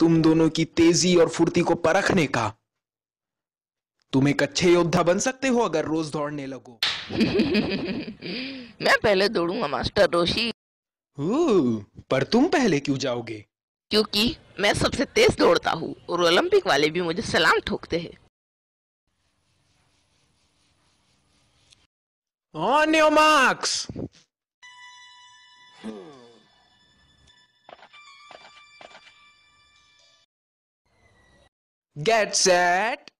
तुम दोनों की तेजी और फुर्ती को परखने का तुम एक अच्छे योद्धा बन सकते हो अगर रोज दौड़ने लगो मैं पहले दौड़ूंगा मास्टर रोशी पर तुम पहले क्यों जाओगे क्योंकि मैं सबसे तेज दौड़ता हूँ और ओलंपिक वाले भी मुझे सलाम ठोकते हैं On your marks! Get set.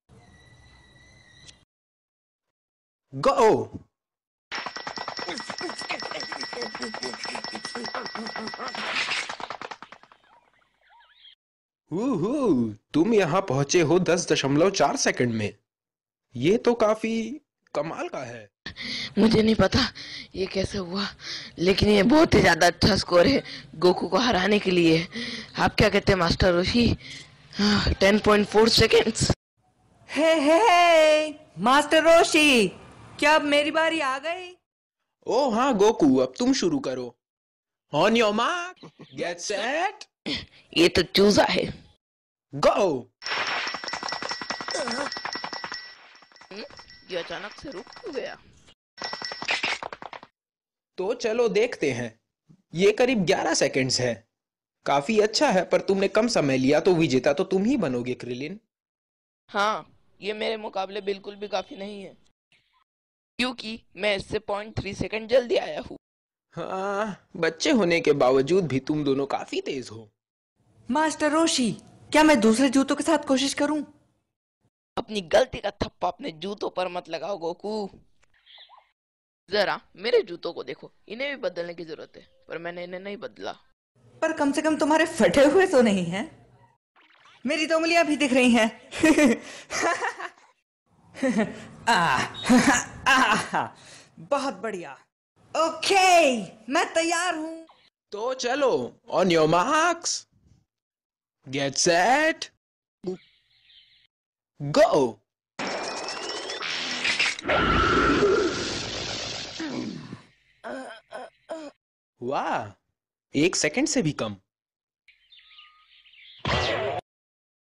Go. तुम यहां पहुंचे हो दस दशमलव चार सेकंड में ये तो काफी कमाल का है मुझे नहीं पता ये कैसे हुआ लेकिन ये बहुत ही ज्यादा अच्छा स्कोर है गोकू को हराने के लिए आप क्या कहते हैं मास्टर ऋषि 10.4 seconds. Hey hey master Roshi, क्या अब मेरी बारी आ गई? ओ oh, हाँ गोकू, अब तुम शुरू करो. On your mark get set ये तो चूजा है. गो ये अचानक से रुक गया? तो चलो देखते हैं. ये करीब 11 सेकंड्स है. काफी अच्छा है पर तुमने कम समय लिया तो विजेता तो तुम ही बनोगे क्रिलिन हाँ ये मेरे मुकाबले बिल्कुल भी काफी नहीं है क्योंकि मैं इससे पॉइंट थ्री सेकेंड जल्दी आया हूँ हाँ बच्चे होने के बावजूद भी तुम दोनों काफी तेज हो मास्टर रोशी क्या मैं दूसरे जूतों के साथ कोशिश करूं? अपनी गलती का थप्पा अपने जूतों पर मत लगाओ गोकू जरा मेरे जूतों को देखो इन्हें भी बदलने की जरूरत है पर मैंने इन्हें नहीं बदला पर कम से कम तुम्हारे फटे हुए तो नहीं है मेरी तो उंगलियां भी दिख रही हैं बहुत बढ़िया ओके मैं तैयार हूँ तो चलो on your marks get set go वाह एक सेकंड से भी कम